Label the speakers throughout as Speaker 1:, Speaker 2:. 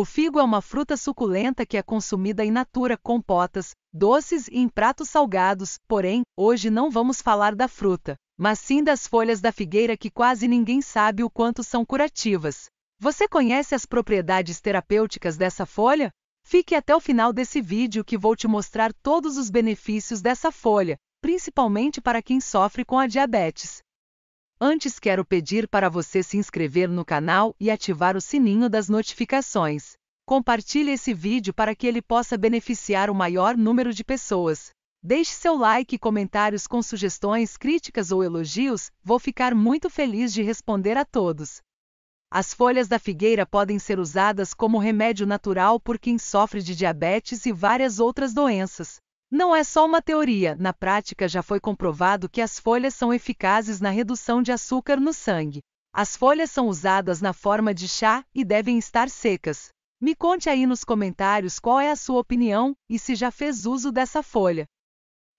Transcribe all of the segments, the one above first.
Speaker 1: O figo é uma fruta suculenta que é consumida in natura com potas, doces e em pratos salgados, porém, hoje não vamos falar da fruta, mas sim das folhas da figueira que quase ninguém sabe o quanto são curativas. Você conhece as propriedades terapêuticas dessa folha? Fique até o final desse vídeo que vou te mostrar todos os benefícios dessa folha, principalmente para quem sofre com a diabetes. Antes quero pedir para você se inscrever no canal e ativar o sininho das notificações. Compartilhe esse vídeo para que ele possa beneficiar o maior número de pessoas. Deixe seu like e comentários com sugestões, críticas ou elogios, vou ficar muito feliz de responder a todos. As folhas da figueira podem ser usadas como remédio natural por quem sofre de diabetes e várias outras doenças. Não é só uma teoria, na prática já foi comprovado que as folhas são eficazes na redução de açúcar no sangue. As folhas são usadas na forma de chá e devem estar secas. Me conte aí nos comentários qual é a sua opinião e se já fez uso dessa folha.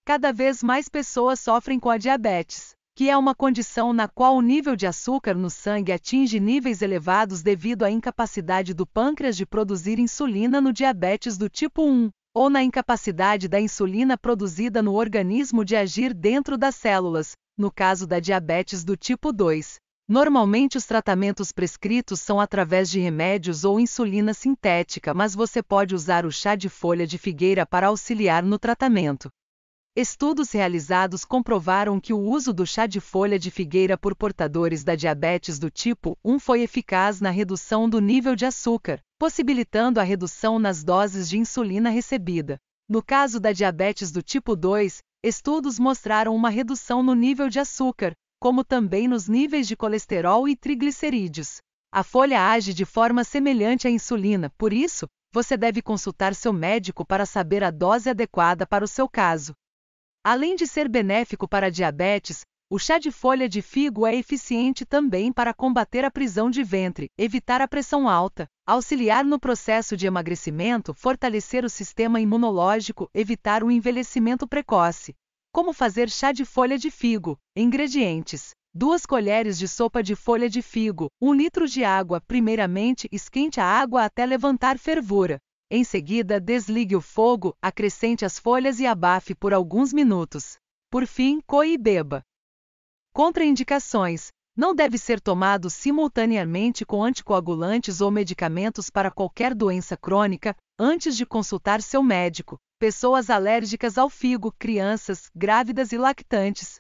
Speaker 1: Cada vez mais pessoas sofrem com a diabetes, que é uma condição na qual o nível de açúcar no sangue atinge níveis elevados devido à incapacidade do pâncreas de produzir insulina no diabetes do tipo 1 ou na incapacidade da insulina produzida no organismo de agir dentro das células, no caso da diabetes do tipo 2. Normalmente os tratamentos prescritos são através de remédios ou insulina sintética, mas você pode usar o chá de folha de figueira para auxiliar no tratamento. Estudos realizados comprovaram que o uso do chá de folha de figueira por portadores da diabetes do tipo 1 foi eficaz na redução do nível de açúcar, possibilitando a redução nas doses de insulina recebida. No caso da diabetes do tipo 2, estudos mostraram uma redução no nível de açúcar, como também nos níveis de colesterol e triglicerídeos. A folha age de forma semelhante à insulina, por isso, você deve consultar seu médico para saber a dose adequada para o seu caso. Além de ser benéfico para diabetes, o chá de folha de figo é eficiente também para combater a prisão de ventre, evitar a pressão alta, auxiliar no processo de emagrecimento, fortalecer o sistema imunológico, evitar o envelhecimento precoce. Como fazer chá de folha de figo? Ingredientes: 2 colheres de sopa de folha de figo, 1 litro de água. Primeiramente, esquente a água até levantar fervura. Em seguida, desligue o fogo, acrescente as folhas e abafe por alguns minutos. Por fim, coe e beba. Contraindicações. Não deve ser tomado simultaneamente com anticoagulantes ou medicamentos para qualquer doença crônica antes de consultar seu médico. Pessoas alérgicas ao figo, crianças, grávidas e lactantes.